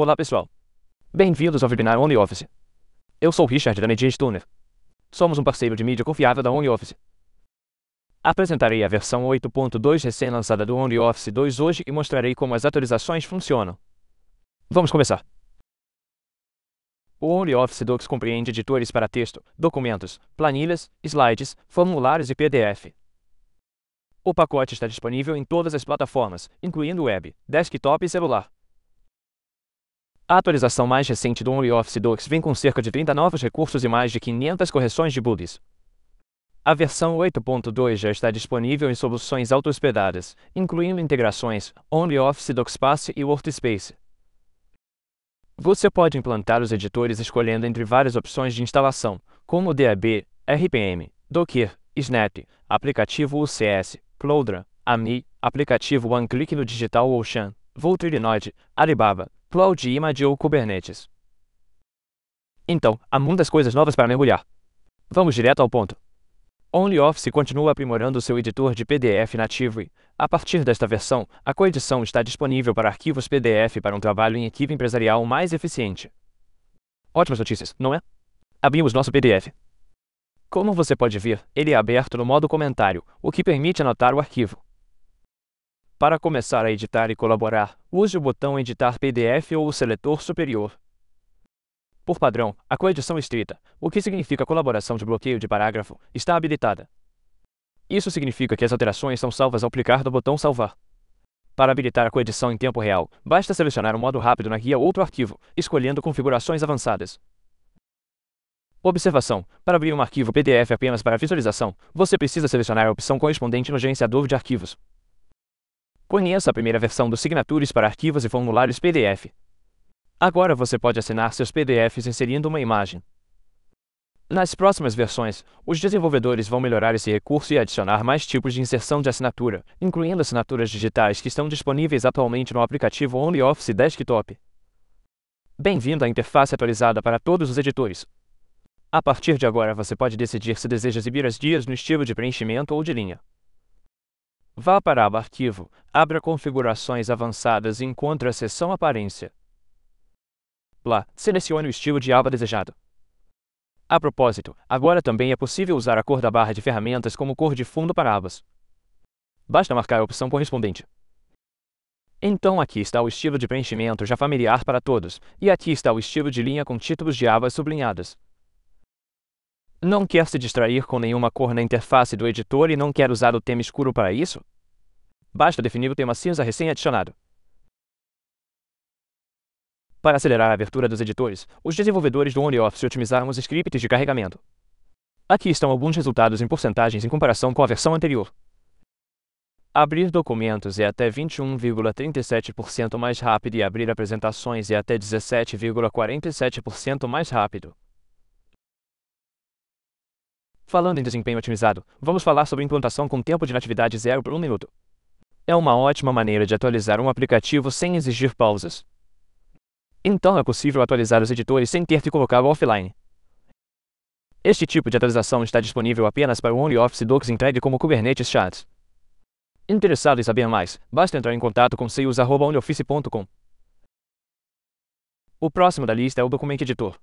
Olá pessoal. Bem-vindos ao webinar OnlyOffice. Eu sou Richard da Media Stunner. Somos um parceiro de mídia confiável da OnlyOffice. Apresentarei a versão 8.2 recém-lançada do OnlyOffice 2 hoje e mostrarei como as atualizações funcionam. Vamos começar. O OnlyOffice Docs compreende editores para texto, documentos, planilhas, slides, formulários e PDF. O pacote está disponível em todas as plataformas, incluindo web, desktop e celular. A atualização mais recente do OnlyOffice Docs vem com cerca de 30 novos recursos e mais de 500 correções de bugs. A versão 8.2 já está disponível em soluções auto-hospedadas, incluindo integrações OnlyOffice DocSpace e Workspace. Você pode implantar os editores escolhendo entre várias opções de instalação, como DAB, RPM, Docker, Snap, aplicativo UCS, Plodra, AMI, aplicativo OneClick no Digital Ocean, Voltrilinoid, Alibaba, Cloud ou Kubernetes. Então, há muitas coisas novas para mergulhar. Vamos direto ao ponto. OnlyOffice continua aprimorando seu editor de PDF nativo e, a partir desta versão, a coedição está disponível para arquivos PDF para um trabalho em equipe empresarial mais eficiente. Ótimas notícias, não é? Abrimos nosso PDF. Como você pode ver, ele é aberto no modo comentário, o que permite anotar o arquivo. Para começar a editar e colaborar, use o botão Editar PDF ou o seletor superior. Por padrão, a coedição estrita, o que significa colaboração de bloqueio de parágrafo, está habilitada. Isso significa que as alterações são salvas ao clicar no botão Salvar. Para habilitar a coedição em tempo real, basta selecionar um modo rápido na guia Outro arquivo, escolhendo Configurações avançadas. Observação: Para abrir um arquivo PDF apenas para visualização, você precisa selecionar a opção correspondente no gerenciador de arquivos. Conheça a primeira versão do Signatures para arquivos e formulários PDF. Agora você pode assinar seus PDFs inserindo uma imagem. Nas próximas versões, os desenvolvedores vão melhorar esse recurso e adicionar mais tipos de inserção de assinatura, incluindo assinaturas digitais que estão disponíveis atualmente no aplicativo OnlyOffice Desktop. Bem-vindo à interface atualizada para todos os editores. A partir de agora você pode decidir se deseja exibir as guias no estilo de preenchimento ou de linha. Vá para aba Arquivo, abra Configurações avançadas e encontre a seção Aparência. Lá, selecione o estilo de aba desejado. A propósito, agora também é possível usar a cor da barra de ferramentas como cor de fundo para abas. Basta marcar a opção correspondente. Então aqui está o estilo de preenchimento já familiar para todos, e aqui está o estilo de linha com títulos de abas sublinhadas não quer se distrair com nenhuma cor na interface do editor e não quer usar o tema escuro para isso? Basta definir o tema cinza recém-adicionado. Para acelerar a abertura dos editores, os desenvolvedores do OnlyOffice otimizaram os scripts de carregamento. Aqui estão alguns resultados em porcentagens em comparação com a versão anterior. Abrir documentos é até 21,37% mais rápido e abrir apresentações é até 17,47% mais rápido. Falando em desempenho otimizado, vamos falar sobre implantação com tempo de natividade 0 por 1 minuto. É uma ótima maneira de atualizar um aplicativo sem exigir pausas. Então é possível atualizar os editores sem ter que colocar offline. Este tipo de atualização está disponível apenas para o OnlyOffice Docs entregue como Kubernetes Chats. Interessado em saber mais, basta entrar em contato com sales.onlyoffice.com. O próximo da lista é o Document Editor.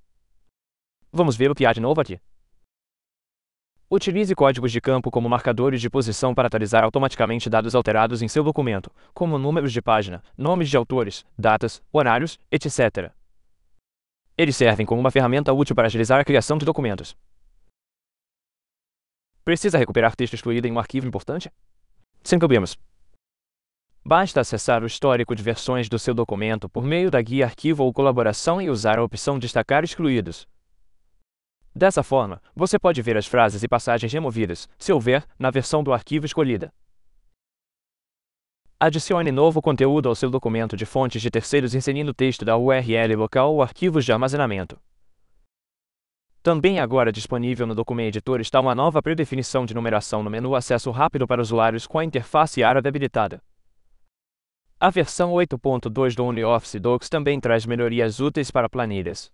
Vamos ver o que há de novo aqui. Utilize códigos de campo como marcadores de posição para atualizar automaticamente dados alterados em seu documento, como números de página, nomes de autores, datas, horários, etc. Eles servem como uma ferramenta útil para agilizar a criação de documentos. Precisa recuperar texto excluído em um arquivo importante? Sem problemas. Basta acessar o histórico de versões do seu documento por meio da guia Arquivo ou Colaboração e usar a opção Destacar Excluídos. Dessa forma, você pode ver as frases e passagens removidas, se houver, na versão do arquivo escolhida. Adicione novo conteúdo ao seu documento de fontes de terceiros inserindo texto da URL local ou arquivos de armazenamento. Também agora disponível no Document Editor está uma nova predefinição de numeração no menu Acesso Rápido para usuários com a interface árabe habilitada. A versão 8.2 do OnlyOffice Docs também traz melhorias úteis para planilhas,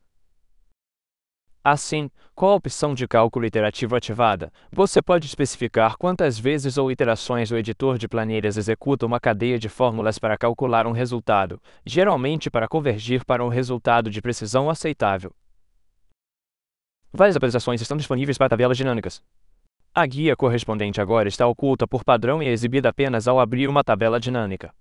Assim, com a opção de cálculo iterativo ativada, você pode especificar quantas vezes ou iterações o editor de planilhas executa uma cadeia de fórmulas para calcular um resultado, geralmente para convergir para um resultado de precisão aceitável. Várias apresentações estão disponíveis para tabelas dinâmicas. A guia correspondente agora está oculta por padrão e é exibida apenas ao abrir uma tabela dinâmica.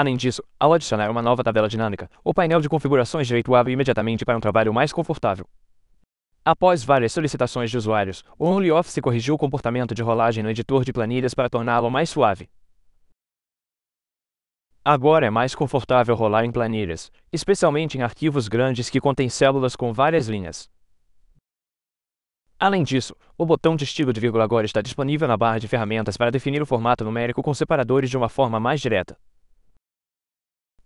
Além disso, ao adicionar uma nova tabela dinâmica, o painel de configurações direito abre imediatamente para um trabalho mais confortável. Após várias solicitações de usuários, o OnlyOffice corrigiu o comportamento de rolagem no editor de planilhas para torná-lo mais suave. Agora é mais confortável rolar em planilhas, especialmente em arquivos grandes que contêm células com várias linhas. Além disso, o botão de estilo de vírgula agora está disponível na barra de ferramentas para definir o formato numérico com separadores de uma forma mais direta.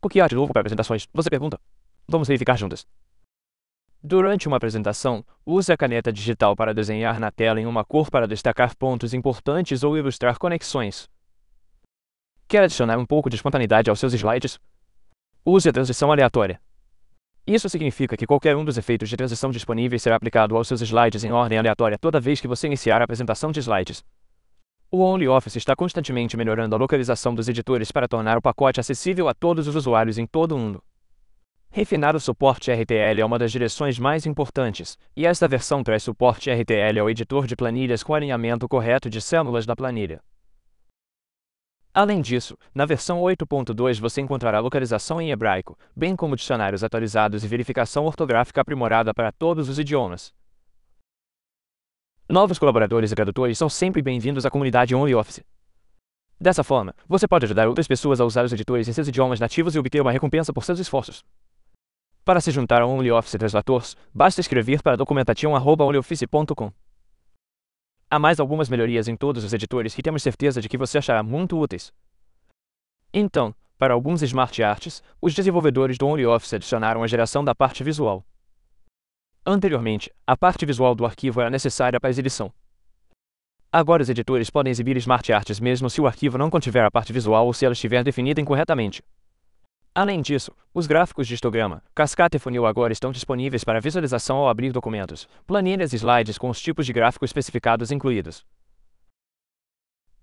O que há de novo para apresentações? Você pergunta. Vamos verificar juntas. Durante uma apresentação, use a caneta digital para desenhar na tela em uma cor para destacar pontos importantes ou ilustrar conexões. Quer adicionar um pouco de espontaneidade aos seus slides? Use a transição aleatória. Isso significa que qualquer um dos efeitos de transição disponíveis será aplicado aos seus slides em ordem aleatória toda vez que você iniciar a apresentação de slides. O OnlyOffice está constantemente melhorando a localização dos editores para tornar o pacote acessível a todos os usuários em todo o mundo. Refinar o suporte RTL é uma das direções mais importantes, e esta versão traz suporte RTL ao editor de planilhas com alinhamento correto de células da planilha. Além disso, na versão 8.2 você encontrará localização em hebraico, bem como dicionários atualizados e verificação ortográfica aprimorada para todos os idiomas. Novos colaboradores e tradutores são sempre bem-vindos à comunidade OnlyOffice. Dessa forma, você pode ajudar outras pessoas a usar os editores em seus idiomas nativos e obter uma recompensa por seus esforços. Para se juntar ao OnlyOffice Translators, basta escrever para documentation.onlyoffice.com. Há mais algumas melhorias em todos os editores que temos certeza de que você achará muito úteis. Então, para alguns Smart Arts, os desenvolvedores do OnlyOffice adicionaram a geração da parte visual. Anteriormente, a parte visual do arquivo era é necessária para a exibição. Agora os editores podem exibir Smart Arts mesmo se o arquivo não contiver a parte visual ou se ela estiver definida incorretamente. Além disso, os gráficos de histograma, cascata e funil agora estão disponíveis para visualização ao abrir documentos, planilhas e slides com os tipos de gráfico especificados incluídos.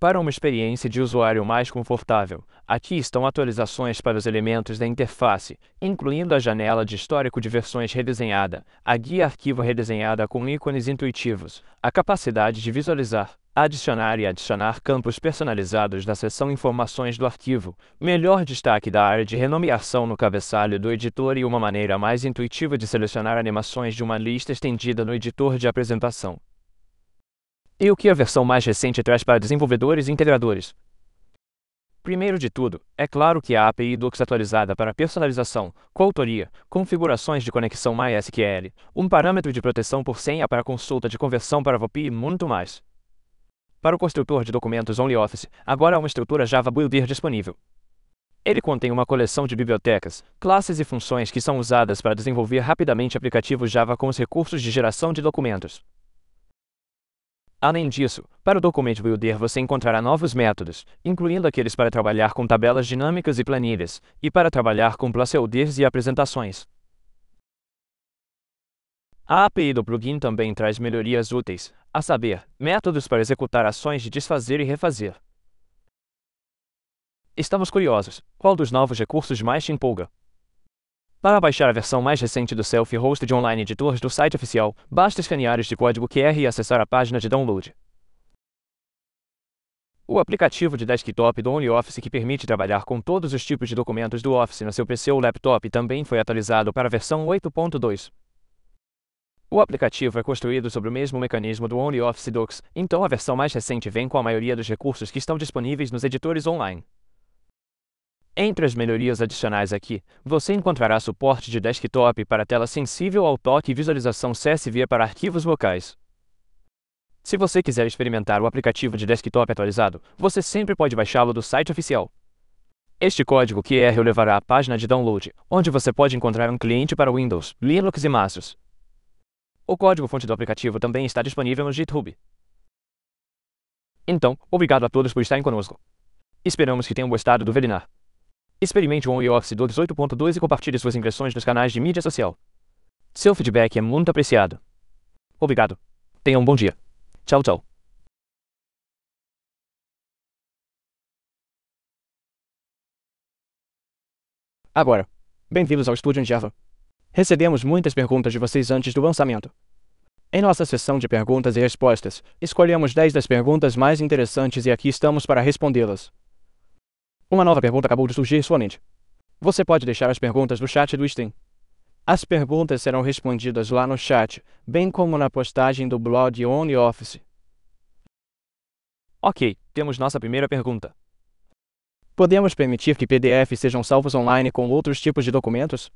Para uma experiência de usuário mais confortável, aqui estão atualizações para os elementos da interface, incluindo a janela de histórico de versões redesenhada, a guia arquivo redesenhada com ícones intuitivos, a capacidade de visualizar, adicionar e adicionar campos personalizados da seção Informações do arquivo, melhor destaque da área de renomeação no cabeçalho do editor e uma maneira mais intuitiva de selecionar animações de uma lista estendida no editor de apresentação. E o que a versão mais recente traz para desenvolvedores e integradores? Primeiro de tudo, é claro que a API Docs atualizada para personalização, coautoria, configurações de conexão MySQL, um parâmetro de proteção por senha para consulta de conversão para VOP e muito mais. Para o construtor de documentos OnlyOffice, agora há uma estrutura Java Builder disponível. Ele contém uma coleção de bibliotecas, classes e funções que são usadas para desenvolver rapidamente aplicativos Java com os recursos de geração de documentos. Além disso, para o Document Builder você encontrará novos métodos, incluindo aqueles para trabalhar com tabelas dinâmicas e planilhas, e para trabalhar com placeholders e apresentações. A API do plugin também traz melhorias úteis, a saber, métodos para executar ações de desfazer e refazer. Estamos curiosos, qual dos novos recursos mais te empolga? Para baixar a versão mais recente do Selfie Hosted Online Editors do site oficial, basta escanear este código QR e acessar a página de download. O aplicativo de desktop do OnlyOffice que permite trabalhar com todos os tipos de documentos do Office no seu PC ou laptop também foi atualizado para a versão 8.2. O aplicativo é construído sobre o mesmo mecanismo do OnlyOffice Docs, então a versão mais recente vem com a maioria dos recursos que estão disponíveis nos editores online. Entre as melhorias adicionais aqui, você encontrará suporte de desktop para tela sensível ao toque e visualização CSV para arquivos vocais. Se você quiser experimentar o aplicativo de desktop atualizado, você sempre pode baixá-lo do site oficial. Este código QR o levará à página de download, onde você pode encontrar um cliente para Windows, Linux e Macs. O código-fonte do aplicativo também está disponível no GitHub. Então, obrigado a todos por estarem conosco. Esperamos que tenham gostado do webinar. Experimente o OnWeOffice 18.2 e compartilhe suas impressões nos canais de mídia social. Seu feedback é muito apreciado. Obrigado. Tenha um bom dia. Tchau, tchau. Agora, bem-vindos ao Estúdio em Java. Recebemos muitas perguntas de vocês antes do lançamento. Em nossa sessão de perguntas e respostas, escolhemos 10 das perguntas mais interessantes e aqui estamos para respondê-las. Uma nova pergunta acabou de surgir somente. Você pode deixar as perguntas no chat do Steam. As perguntas serão respondidas lá no chat, bem como na postagem do blog Office. Ok, temos nossa primeira pergunta. Podemos permitir que PDFs sejam salvos online com outros tipos de documentos?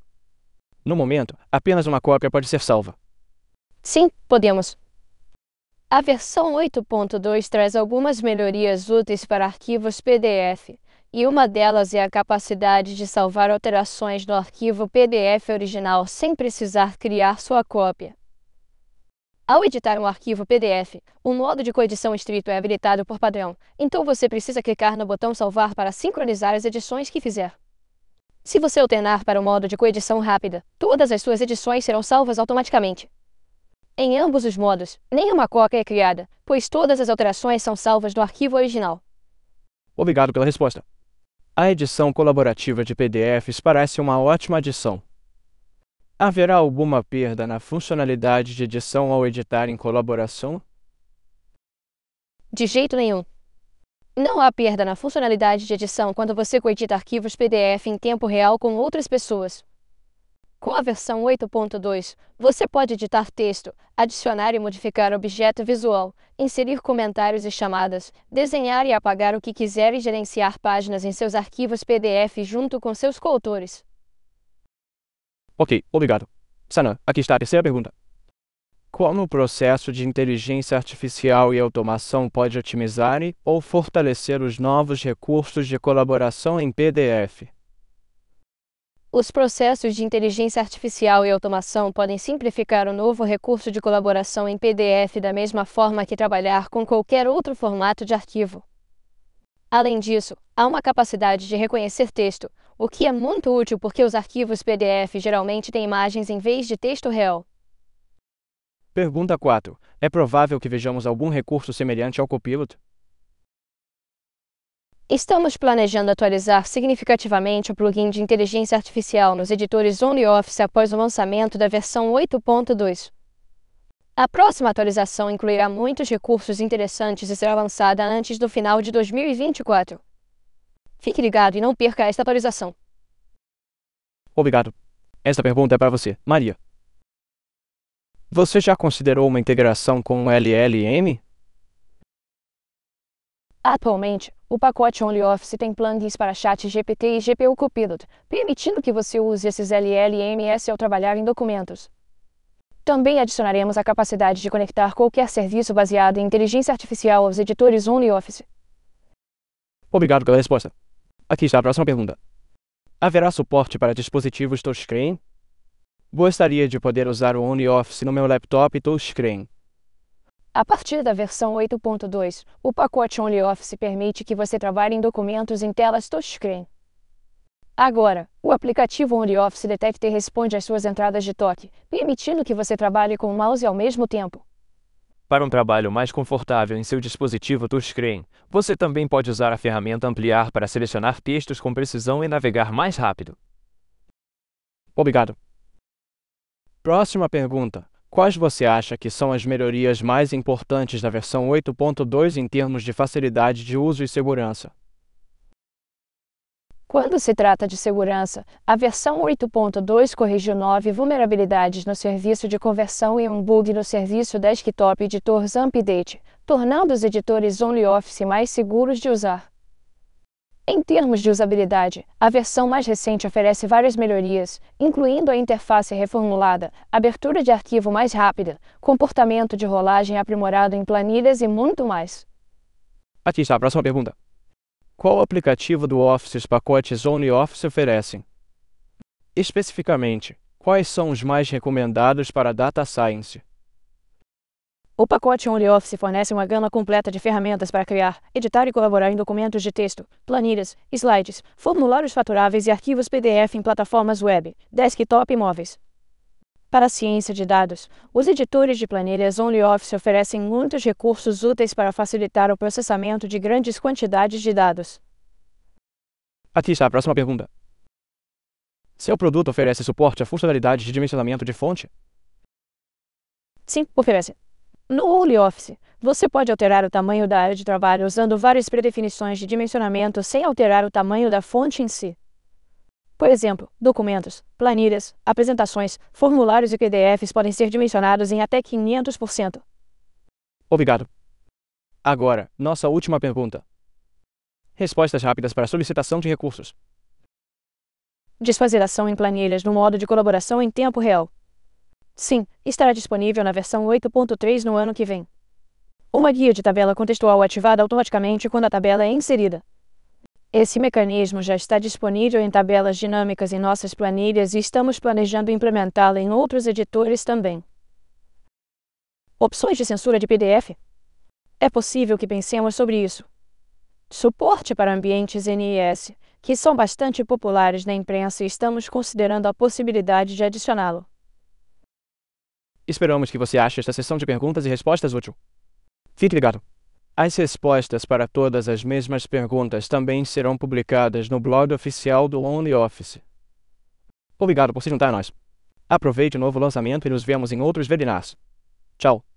No momento, apenas uma cópia pode ser salva. Sim, podemos. A versão 8.2 traz algumas melhorias úteis para arquivos PDF, e uma delas é a capacidade de salvar alterações no arquivo PDF original sem precisar criar sua cópia. Ao editar um arquivo PDF, o modo de coedição estrito é habilitado por padrão, então você precisa clicar no botão Salvar para sincronizar as edições que fizer. Se você alternar para o modo de coedição rápida, todas as suas edições serão salvas automaticamente. Em ambos os modos, nenhuma cópia é criada, pois todas as alterações são salvas no arquivo original. Obrigado pela resposta. A edição colaborativa de PDFs parece uma ótima adição. Haverá alguma perda na funcionalidade de edição ao editar em colaboração? De jeito nenhum. Não há perda na funcionalidade de edição quando você coedita arquivos PDF em tempo real com outras pessoas. Com a versão 8.2, você pode editar texto, adicionar e modificar objeto visual, inserir comentários e chamadas, desenhar e apagar o que quiser e gerenciar páginas em seus arquivos PDF junto com seus coautores. Ok, obrigado. Sana, aqui está a terceira pergunta. Como o processo de inteligência artificial e automação pode otimizar e, ou fortalecer os novos recursos de colaboração em PDF? Os processos de inteligência artificial e automação podem simplificar o novo recurso de colaboração em PDF da mesma forma que trabalhar com qualquer outro formato de arquivo. Além disso, há uma capacidade de reconhecer texto, o que é muito útil porque os arquivos PDF geralmente têm imagens em vez de texto real. Pergunta 4. É provável que vejamos algum recurso semelhante ao Copilot? Estamos planejando atualizar significativamente o plugin de inteligência artificial nos editores OnlyOffice após o lançamento da versão 8.2. A próxima atualização incluirá muitos recursos interessantes e será lançada antes do final de 2024. Fique ligado e não perca esta atualização. Obrigado. Esta pergunta é para você, Maria. Você já considerou uma integração com o LLM? Atualmente, o pacote OnlyOffice tem plugins para chat GPT e GPU Copilot, permitindo que você use esses LLMS ao trabalhar em documentos. Também adicionaremos a capacidade de conectar qualquer serviço baseado em inteligência artificial aos editores OnlyOffice. Obrigado pela resposta. Aqui está a próxima pergunta. Haverá suporte para dispositivos touchscreen? Gostaria de poder usar o OnlyOffice no meu laptop touchscreen. A partir da versão 8.2, o pacote OnlyOffice permite que você trabalhe em documentos em telas touchscreen. Agora, o aplicativo OnlyOffice detecta e responde às suas entradas de toque, permitindo que você trabalhe com o mouse ao mesmo tempo. Para um trabalho mais confortável em seu dispositivo touchscreen, você também pode usar a ferramenta Ampliar para selecionar textos com precisão e navegar mais rápido. Obrigado. Próxima pergunta. Quais você acha que são as melhorias mais importantes da versão 8.2 em termos de facilidade de uso e segurança? Quando se trata de segurança, a versão 8.2 corrigiu nove vulnerabilidades no serviço de conversão e um bug no serviço desktop Editors Update, tornando os editores OnlyOffice mais seguros de usar. Em termos de usabilidade, a versão mais recente oferece várias melhorias, incluindo a interface reformulada, abertura de arquivo mais rápida, comportamento de rolagem aprimorado em planilhas e muito mais. Aqui está a próxima pergunta. Qual aplicativo do Office os pacotes OnlyOffice oferecem? Especificamente, quais são os mais recomendados para Data Science? O pacote OnlyOffice fornece uma gama completa de ferramentas para criar, editar e colaborar em documentos de texto, planilhas, slides, formulários faturáveis e arquivos PDF em plataformas web, desktop e móveis. Para a ciência de dados, os editores de planilhas OnlyOffice oferecem muitos recursos úteis para facilitar o processamento de grandes quantidades de dados. Aqui está a próxima pergunta. Seu produto oferece suporte a funcionalidades de dimensionamento de fonte? Sim, oferece. No OleOffice, você pode alterar o tamanho da área de trabalho usando várias predefinições de dimensionamento sem alterar o tamanho da fonte em si. Por exemplo, documentos, planilhas, apresentações, formulários e PDFs podem ser dimensionados em até 500%. Obrigado. Agora, nossa última pergunta. Respostas rápidas para solicitação de recursos. Desfazer ação em planilhas no modo de colaboração em tempo real. Sim, estará disponível na versão 8.3 no ano que vem. Uma guia de tabela contextual ativada automaticamente quando a tabela é inserida. Esse mecanismo já está disponível em tabelas dinâmicas em nossas planilhas e estamos planejando implementá-lo em outros editores também. Opções de censura de PDF. É possível que pensemos sobre isso. Suporte para ambientes NIS, que são bastante populares na imprensa e estamos considerando a possibilidade de adicioná-lo. Esperamos que você ache esta sessão de perguntas e respostas útil. Fique ligado! As respostas para todas as mesmas perguntas também serão publicadas no blog oficial do OnlyOffice. Obrigado por se juntar a nós. Aproveite o novo lançamento e nos vemos em outros webinars. Tchau!